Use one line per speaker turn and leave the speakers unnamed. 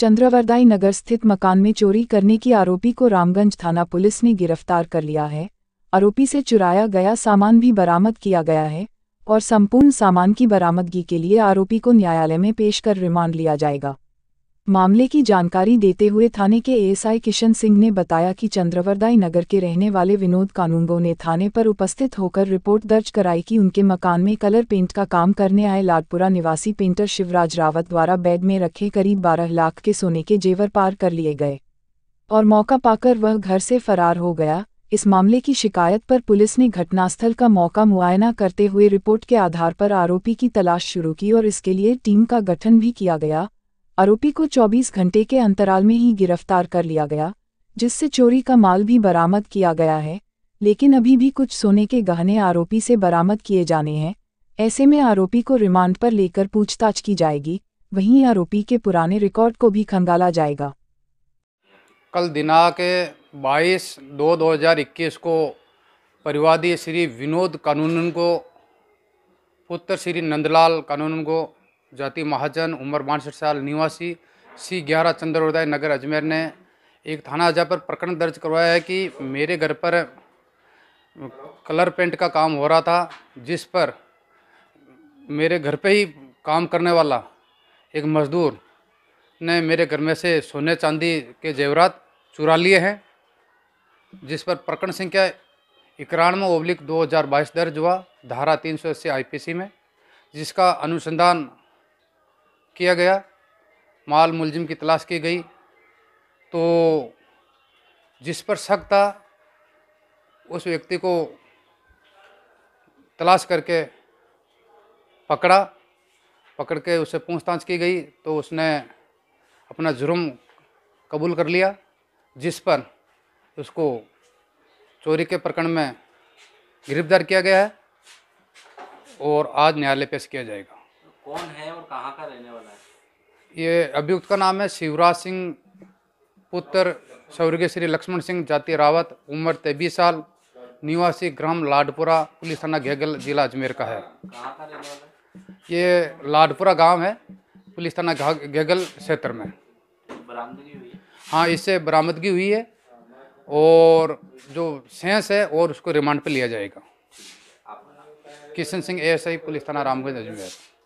चंद्रवरदाई नगर स्थित मकान में चोरी करने की आरोपी को रामगंज थाना पुलिस ने गिरफ्तार कर लिया है आरोपी से चुराया गया सामान भी बरामद किया गया है और संपूर्ण सामान की बरामदगी के लिए आरोपी को न्यायालय में पेश कर रिमांड लिया जाएगा मामले की जानकारी देते हुए थाने के एएसआई किशन सिंह ने बताया कि चंद्रवरदाई नगर के रहने वाले विनोद कानूंगो ने थाने पर उपस्थित होकर रिपोर्ट दर्ज कराई कि उनके मकान में कलर पेंट का काम करने आए लाडपुरा निवासी पेंटर शिवराज रावत द्वारा बेड में रखे करीब बारह लाख के सोने के जेवर पार कर लिए गए और मौका पाकर वह घर से फरार हो गया इस मामले की शिकायत पर पुलिस ने घटनास्थल का मौका मुआयना करते हुए रिपोर्ट के आधार पर आरोपी की तलाश शुरू की और इसके लिए टीम का गठन भी किया गया आरोपी को 24 घंटे के अंतराल में ही गिरफ्तार कर लिया गया जिससे चोरी का माल भी बरामद किया गया है लेकिन अभी भी कुछ सोने के गहने आरोपी से बरामद किए जाने हैं ऐसे में आरोपी को रिमांड पर लेकर पूछताछ की जाएगी वहीं आरोपी के पुराने रिकॉर्ड को भी खंगाला जाएगा
कल दिनांक 22 दो 2021 को परिवादी श्री विनोद कानून को पुत्र श्री नंदलाल कानून को जाति महाजन उम्र बासठ साल निवासी सी ग्यारह चंद्रोदय नगर अजमेर ने एक थाना अजा पर प्रकरण दर्ज करवाया है कि मेरे घर पर कलर पेंट का काम हो रहा था जिस पर मेरे घर पे ही काम करने वाला एक मजदूर ने मेरे घर में से सोने चांदी के जेवरात चुरा लिए हैं जिस पर प्रकरण संख्या इक्यानवे ओब्लिक दो हज़ार बाईस दर्ज हुआ धारा तीन सौ अस्सी आई में जिसका अनुसंधान किया गया माल मुलजिम की तलाश की गई तो जिस पर शक था उस व्यक्ति को तलाश करके पकड़ा पकड़ के उससे पूछताछ की गई तो उसने अपना जुर्म कबूल कर लिया जिस पर उसको चोरी के प्रकरण में गिरफ्तार किया गया है और आज न्यायालय पेश किया जाएगा कौन है और कहाँ का रहने वाला है ये अभियुक्त का नाम है शिवराज सिंह पुत्र स्वर्गीय श्री लक्ष्मण सिंह जाति रावत उम्र तेबीस साल निवासी ग्राम लाडपुरा पुलिस थाना घेगल जिला अजमेर का है कहाँ का रहने वाला है ये लाडपुरा गांव है पुलिस थाना घेगल क्षेत्र में बरामदगी हुई है हाँ इससे बरामदगी हुई है और जो सेंस है और उसको रिमांड पर लिया जाएगा किशन सिंह एएसआई पुलिस थाना रामगंज अजमेर